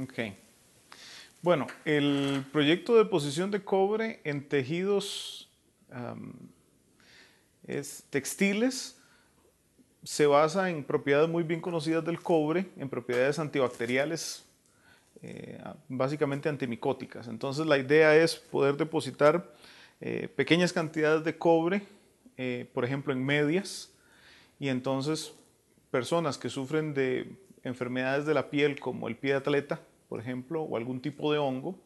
Ok. Bueno, el proyecto de posición de cobre en tejidos textiles se basa en propiedades muy bien conocidas del cobre, en propiedades antibacteriales, eh, básicamente antimicóticas. Entonces la idea es poder depositar eh, pequeñas cantidades de cobre, eh, por ejemplo en medias, y entonces personas que sufren de enfermedades de la piel como el pie de atleta, por ejemplo, o algún tipo de hongo,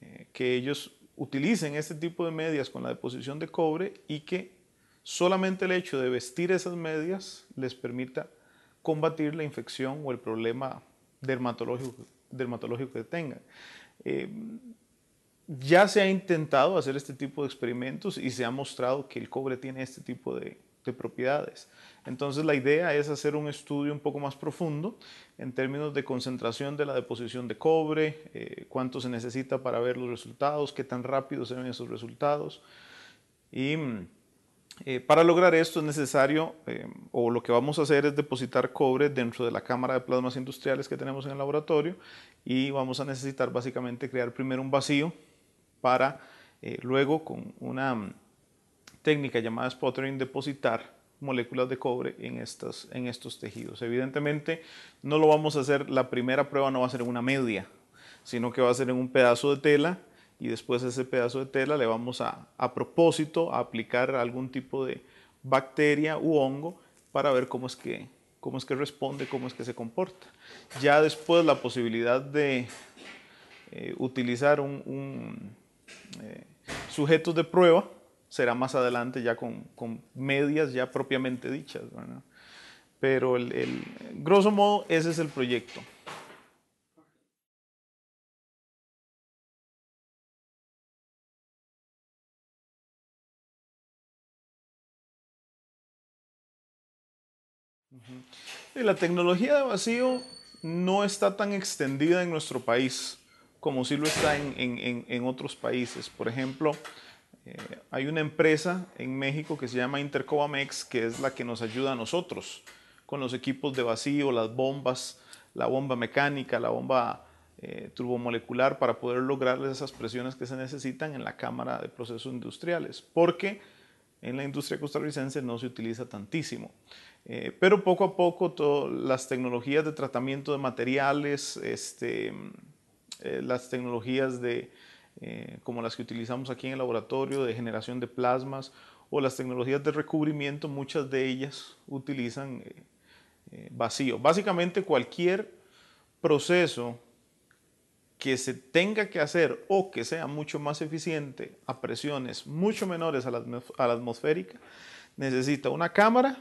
eh, que ellos utilicen este tipo de medias con la deposición de cobre y que solamente el hecho de vestir esas medias les permita combatir la infección o el problema dermatológico, que tengan. Eh, ya se ha intentado hacer este tipo de experimentos y se ha mostrado que el cobre tiene este tipo de, de propiedades. Entonces la idea es hacer un estudio un poco más profundo en términos de concentración de la deposición de cobre, eh, cuánto se necesita para ver los resultados, qué tan rápido se esos resultados. Y mm, eh, para lograr esto es necesario, eh, o lo que vamos a hacer es depositar cobre dentro de la cámara de plasmas industriales que tenemos en el laboratorio y vamos a necesitar básicamente crear primero un vacío para luego con una mm, técnica llamada spottering, depositar moléculas de cobre en, en estos tejidos. Evidentemente no lo vamos a hacer, la primera prueba no va a ser en una media, sino que va a ser en un pedazo de tela y después ese pedazo de tela le vamos a, a propósito, a aplicar algún tipo de bacteria u hongo para ver cómo es que cómo es que responde, cómo es que se comporta. Ya después la posibilidad de eh, utilizar un, eh, sujetos de prueba será más adelante ya con, medias ya propiamente dichas. Pero el, grosso modo ese es el proyecto. la tecnología de vacío no está tan extendida en nuestro país como sí lo está en otros países. Por ejemplo, eh, hay una empresa en México que se llama Intercovamex, que es la que nos ayuda a nosotros con los equipos de vacío, las bombas, la bomba mecánica, la bomba eh, turbomolecular, para poder lograr esas presiones que se necesitan en la cámara de procesos industriales, porque en la industria costarricense no se utiliza tantísimo. Eh, pero poco a poco las tecnologías de tratamiento de materiales, este, las tecnologías de eh, como las que utilizamos aquí en el laboratorio de generación de plasmas o las tecnologías de recubrimiento, muchas de ellas utilizan eh, eh, vacío. Básicamente cualquier proceso que se tenga que hacer o que sea mucho más eficiente a presiones mucho menores a la atmosférica, necesita una cámara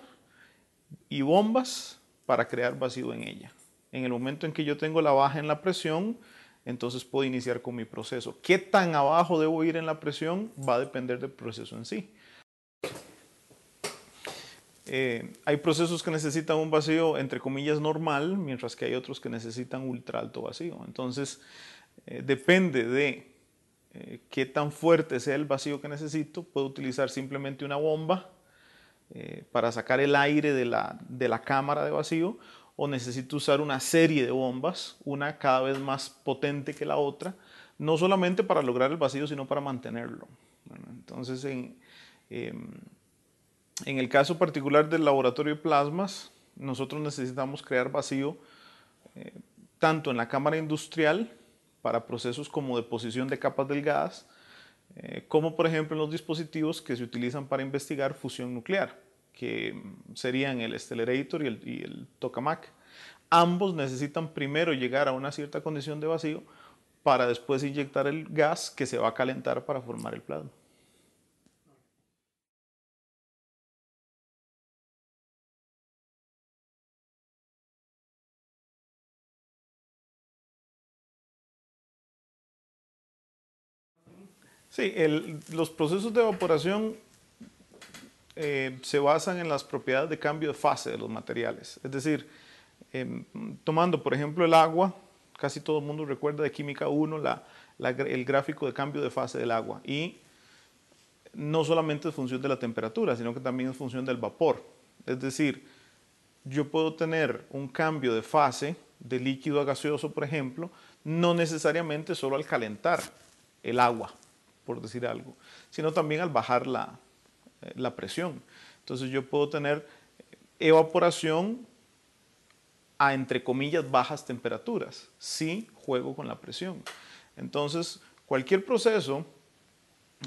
y bombas para crear vacío en ella. En el momento en que yo tengo la baja en la presión, entonces puedo iniciar con mi proceso. ¿Qué tan abajo debo ir en la presión? Va a depender del proceso en sí. Eh, hay procesos que necesitan un vacío entre comillas normal, mientras que hay otros que necesitan ultra alto vacío. Entonces, eh, depende de eh, qué tan fuerte sea el vacío que necesito. Puedo utilizar simplemente una bomba para sacar el aire de la cámara de vacío o necesito usar una serie de bombas, una cada vez más potente que la otra, no solamente para lograr el vacío, sino para mantenerlo. entonces, em, en, el caso particular del laboratorio de plasmas, nosotros necesitamos crear vacío eh, tanto en la cámara industrial para procesos como deposición de capas delgadas, eh, como por ejemplo en los dispositivos que se utilizan para investigar fusión nuclear que serían el Stellarator y el, y el Tokamak. Ambos necesitan primero llegar a una cierta condición de vacío para después inyectar el gas que se va a calentar para formar el plasma. Sí, los procesos de evaporación eh, se basan en las propiedades de cambio de fase de los materiales. Es decir, em, tomando por ejemplo el agua, casi todo el mundo recuerda de Química 1 el gráfico de cambio de fase del agua. Y no solamente es función de la temperatura, sino que también es función del vapor. Es decir, yo puedo tener un cambio de fase de líquido a gaseoso, por ejemplo, no necesariamente solo al calentar el agua, por decir algo, sino también al bajar la, la presión. Entonces yo puedo tener evaporación a entre comillas bajas temperaturas si juego con la presión. Entonces cualquier proceso,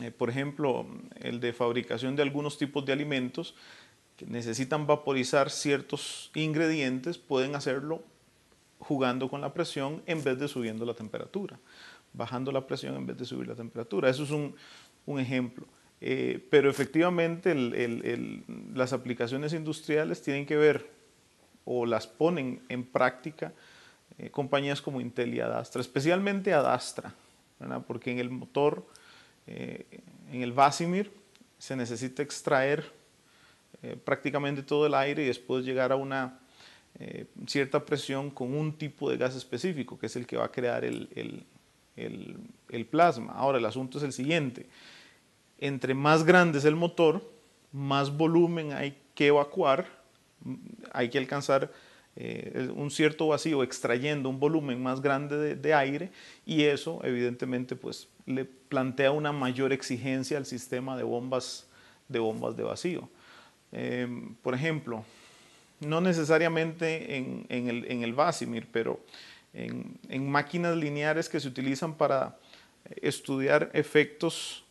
eh, por ejemplo el de fabricación de algunos tipos de alimentos que necesitan vaporizar ciertos ingredientes, pueden hacerlo jugando con la presión en vez de subiendo la temperatura, bajando la presión en vez de subir la temperatura. Eso es un ejemplo. Eh, pero efectivamente las aplicaciones industriales tienen que ver o las ponen en práctica eh, compañías como Intel y Adastra, especialmente Adastra, porque en el motor, eh, en el Vasimir, se necesita extraer prácticamente todo el aire y después llegar a una cierta presión con un tipo de gas específico, que es el que va a crear el, plasma. Ahora, el asunto es el siguiente entre más grande es el motor, más volumen hay que evacuar, hay que alcanzar eh, un cierto vacío extrayendo un volumen más grande de, aire y eso evidentemente pues le plantea una mayor exigencia al sistema de bombas de, bombas de vacío. Em, por ejemplo, no necesariamente en, el, en Vasimir, pero en, en máquinas lineares que se utilizan para estudiar efectos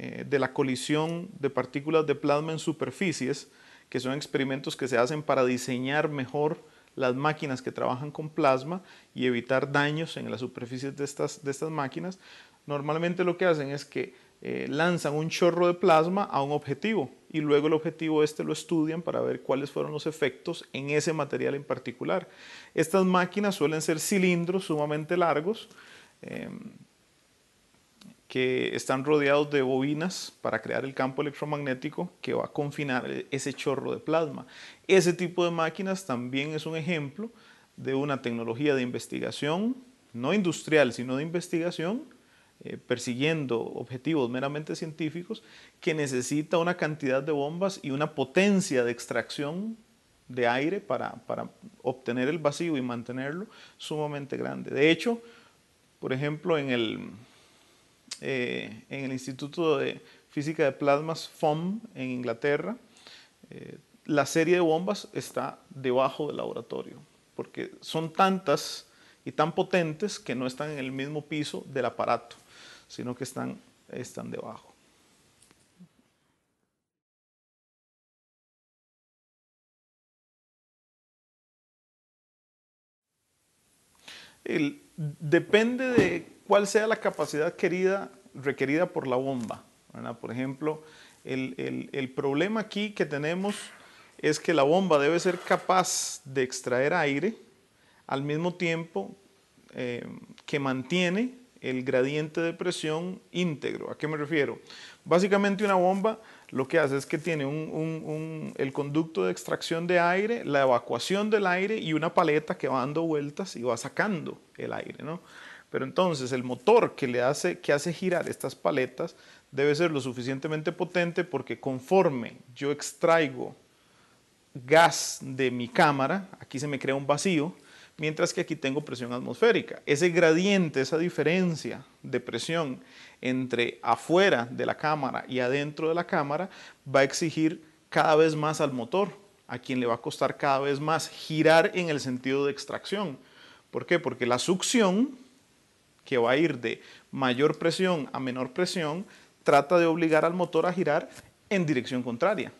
eh, de la colisión de partículas de plasma en superficies, que son experimentos que se hacen para diseñar mejor las máquinas que trabajan con plasma y evitar daños en las superficies de estas, de estas máquinas, normalmente lo que hacen es que eh, lanzan un chorro de plasma a un objetivo y luego el objetivo este lo estudian para ver cuáles fueron los efectos en ese material en particular. Estas máquinas suelen ser cilindros sumamente largos. Em, que están rodeados de bobinas para crear el campo electromagnético que va a confinar e-, ese chorro de plasma. Ese tipo de máquinas también es un ejemplo de una tecnología de investigación, no industrial, sino de investigación, eh, persiguiendo objetivos meramente científicos, que necesita una cantidad de bombas y una potencia de extracción de aire para obtener el vacío y mantenerlo sumamente grande. De hecho, por ejemplo, en el, eh, en el Instituto de Física de Plasmas FOM en Inglaterra. Eh, la serie de bombas está debajo del laboratorio, porque son tantas y tan potentes que no están en el mismo piso del aparato, sino que están, están debajo. depende de cuál sea la capacidad querida, requerida por la bomba. Por ejemplo, el, problema aquí que tenemos es que la bomba debe ser capaz de extraer aire al mismo tiempo eh, que mantiene el gradiente de presión íntegro. ¿A qué me refiero? Básicamente una bomba lo que hace es que tiene el conducto de extracción de aire, la evacuación del aire y una paleta que va dando vueltas y va sacando el aire, ¿no? Pero entonces el motor que, le hace, que hace girar estas paletas debe ser lo suficientemente potente porque conforme yo extraigo gas de mi cámara, aquí se me crea un vacío, mientras que aquí tengo presión atmosférica. Ese gradiente, esa diferencia de presión entre afuera de la cámara y adentro de la cámara va a exigir cada vez más al motor, a quien le va a costar cada vez más girar en el sentido de extracción. ¿Por qué? Porque la succión, que va a ir de mayor presión a menor presión, trata de obligar al motor a girar en dirección contraria.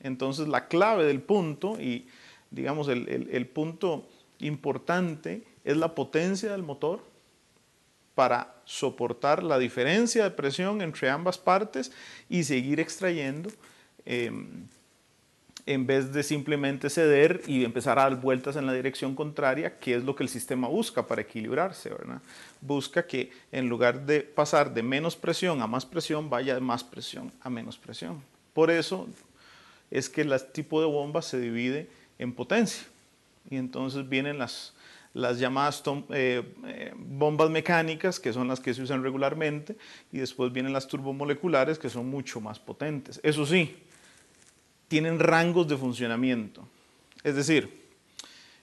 Entonces la clave del punto y digamos el, el punto importante es la potencia del motor para soportar la diferencia de presión entre ambas partes y seguir extrayendo em, en vez de simplemente ceder y empezar a dar vueltas en la dirección contraria, que es lo que el sistema busca para equilibrarse, ¿verdad? Busca que en lugar de pasar de menos presión a más presión, vaya de más presión a menos presión. Por eso es que el tipo de bomba se divide en potencia y entonces vienen las, las llamadas eh, eh, bombas mecánicas, que son las que se usan regularmente, y después vienen las turbomoleculares, que son mucho más potentes. Eso sí, tienen rangos de funcionamiento. Es decir,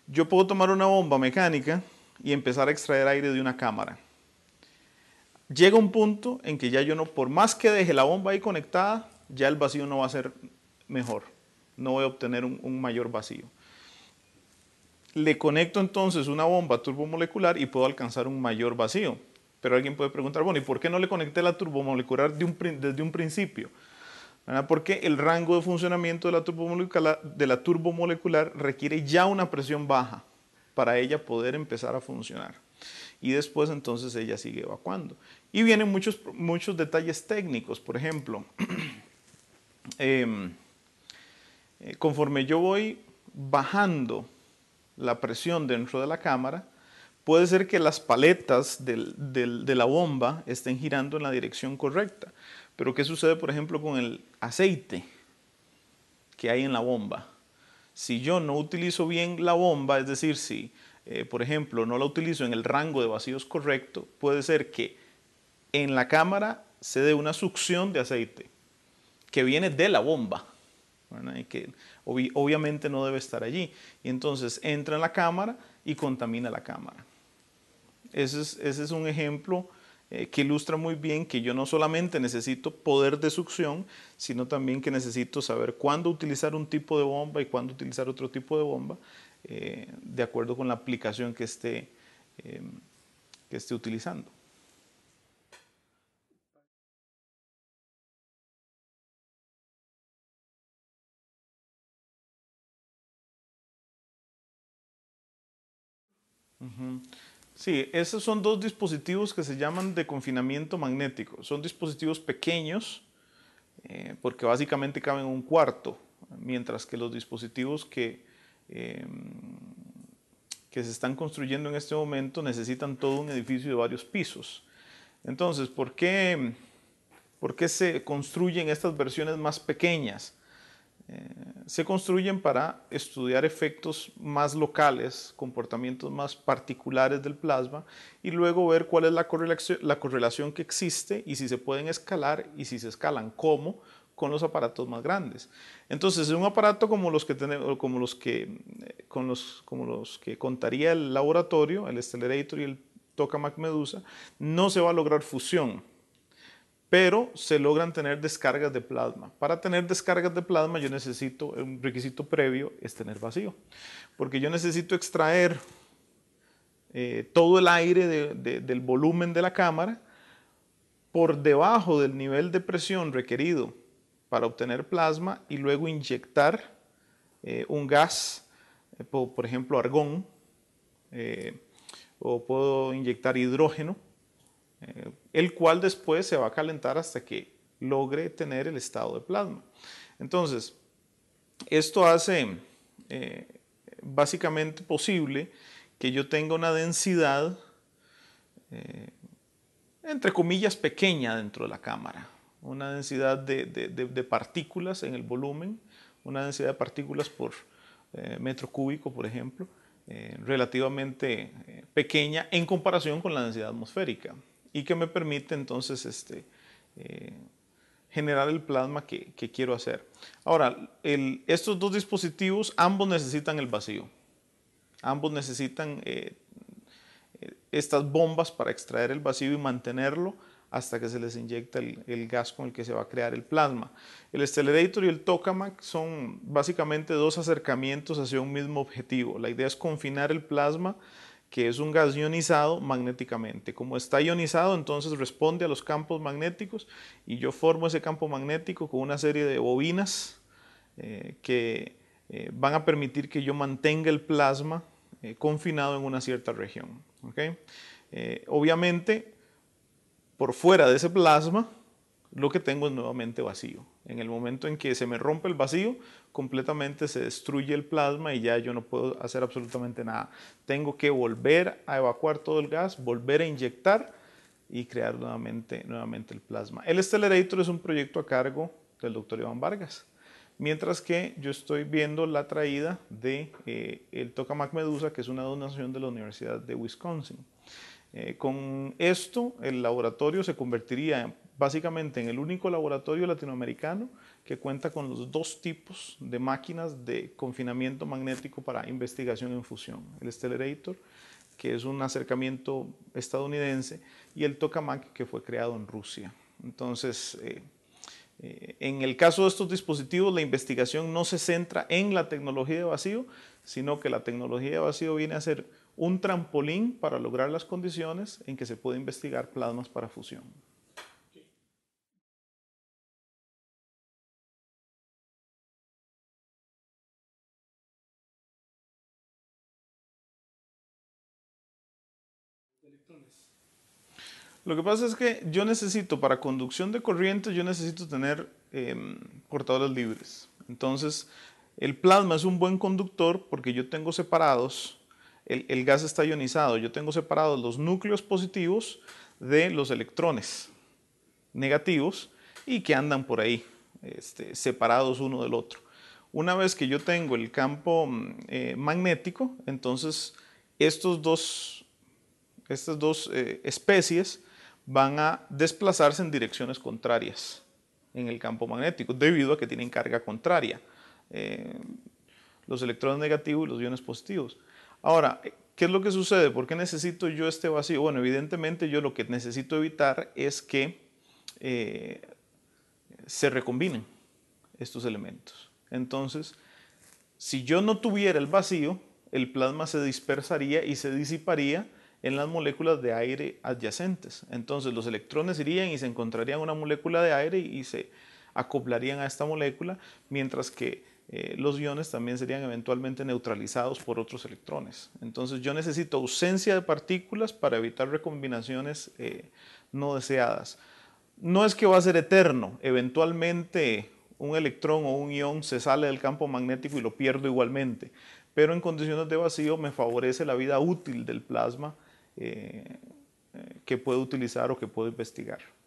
yo puedo tomar una bomba mecánica y empezar a extraer aire de una cámara. Llega un punto en que ya yo no, por más que deje la bomba ahí conectada, ya el vacío no va a ser mejor. No voy a obtener un mayor vacío. Le conecto entonces una bomba turbomolecular y puedo alcanzar un mayor vacío. Pero alguien puede preguntar, bueno, ¿y por qué no le conecté la turbomolecular de desde un principio? Porque el rango de funcionamiento de la, turbomolecular, requiere ya una presión baja para ella poder empezar a funcionar. Y después entonces ella sigue evacuando. Y vienen muchos, muchos detalles técnicos, por ejemplo, em, eh, conforme yo voy bajando la presión dentro de la cámara, puede ser que las paletas de la bomba estén girando en la dirección correcta. Pero ¿qué sucede, por ejemplo, con el aceite que hay en la bomba? Si yo no utilizo bien la bomba, es decir, si, eh, por ejemplo, no la utilizo en el rango de vacíos correcto, puede ser que en la cámara se dé una succión de aceite que viene de la bomba que obviamente no debe estar allí. Y entonces entra en la cámara y contamina la cámara. Ese es, un ejemplo eh, que ilustra muy bien que yo no solamente necesito poder de succión, sino también que necesito saber cuándo utilizar un tipo de bomba y cuándo utilizar otro tipo de bomba, eh, de acuerdo con la aplicación que esté, em, que esté utilizando. Sí, esos son dos dispositivos que se llaman de confinamiento magnético. Son dispositivos pequeños eh, porque básicamente caben un cuarto, mientras que los dispositivos que, em, que se están construyendo en este momento necesitan todo un edificio de varios pisos. Entonces, ¿por qué, por qué se construyen estas versiones más pequeñas? Eh, se construyen para estudiar efectos más locales, comportamientos más particulares del plasma y luego ver cuál es la correlación, que existe y si se pueden escalar y si se escalan, cómo con los aparatos más grandes. Entonces, un aparato como los que, como los que, eh, con que contaría el laboratorio, el Stellarator y el Tokamak Medusa, no se va a lograr fusión pero se logran tener descargas de plasma. Para tener descargas de plasma yo necesito, un requisito previo es tener vacío, porque yo necesito extraer eh, todo el aire del volumen de la cámara por debajo del nivel de presión requerido para obtener plasma y luego inyectar eh, un gas, eh, por, por, ejemplo argón, o puedo inyectar hidrógeno el cual después se va a calentar hasta que logre tener el estado de plasma. Entonces, esto hace eh, básicamente posible que yo tenga una densidad, eh, entre comillas, pequeña dentro de la cámara, una densidad de, partículas en el volumen, una densidad de partículas por eh, metro cúbico, por ejemplo, relativamente pequeña en comparación con la densidad atmosférica y que me permite entonces este, eh, generar el plasma que, quiero hacer. Ahora, estos dos dispositivos ambos necesitan el vacío. Ambos necesitan eh, eh, estas bombas para extraer el vacío y mantenerlo hasta que se les inyecta el, gas con el que se va a crear el plasma. El Stellarator y el Tokamak son básicamente dos acercamientos hacia un mismo objetivo. La idea es confinar el plasma que es un gas ionizado magnéticamente. Como está ionizado, entonces responde a los campos magnéticos y yo formo ese campo magnético con una serie de bobinas eh, que eh, van a permitir que yo mantenga el plasma eh, confinado en una cierta región. obviamente, por fuera de ese plasma, lo que tengo es nuevamente vacío. En el momento en que se me rompe el vacío, completamente se destruye el plasma y ya yo no puedo hacer absolutamente nada. Tengo que volver a evacuar todo el gas, volver a inyectar y crear nuevamente, el plasma. El Stellarator es un proyecto a cargo del doctor Iván Vargas. Mientras que yo estoy viendo la traída de eh, el Tokamak Medusa, que es una donación de la Universidad de Wisconsin. Eh, con esto, el laboratorio se convertiría básicamente en el único laboratorio latinoamericano que cuenta con los dos tipos de máquinas de confinamiento magnético para investigación en fusión, el Stellarator, que es un acercamiento estadounidense, y el Tokamak, que fue creado en Rusia. Entonces, eh, eh, en el caso de estos dispositivos, la investigación no se centra en la tecnología de vacío, sino que la tecnología de vacío viene a ser un trampolín para lograr las condiciones en que se puede investigar plasmas para fusión. Lo que pasa es que yo necesito, para conducción de corriente, yo necesito tener eh, em, portadores libres. Entonces, el plasma es un buen conductor porque yo tengo separados el, gas está ionizado. Yo tengo separados los núcleos positivos de los electrones negativos y que andan por ahí, este, separados uno del otro. Una vez que yo tengo el campo mm, eh, magnético, entonces estos dos, estas dos eh, especies van a desplazarse en direcciones contrarias en el campo magnético, debido a que tienen carga contraria, eh, los electrones negativos y los iones positivos. Ahora, ¿qué es lo que sucede? ¿Por qué necesito yo este vacío? Bueno, evidentemente yo lo que necesito evitar es que eh, se recombinen estos elementos. Entonces, si yo no tuviera el vacío, el plasma se dispersaría y se disiparía en las moléculas de aire adyacentes. Entonces los electrones irían y se encontrarían una molécula de aire y se acoplarían a esta molécula, mientras que eh, los iones también serían eventualmente neutralizados por otros electrones. Entonces yo necesito ausencia de partículas para evitar recombinaciones eh, no deseadas. No es que va a ser eterno, eventualmente un electrón o un ion se sale del campo magnético y lo pierdo igualmente, pero en condiciones de vacío me favorece la vida útil del plasma eh, que puedo utilizar o que puedo investigar.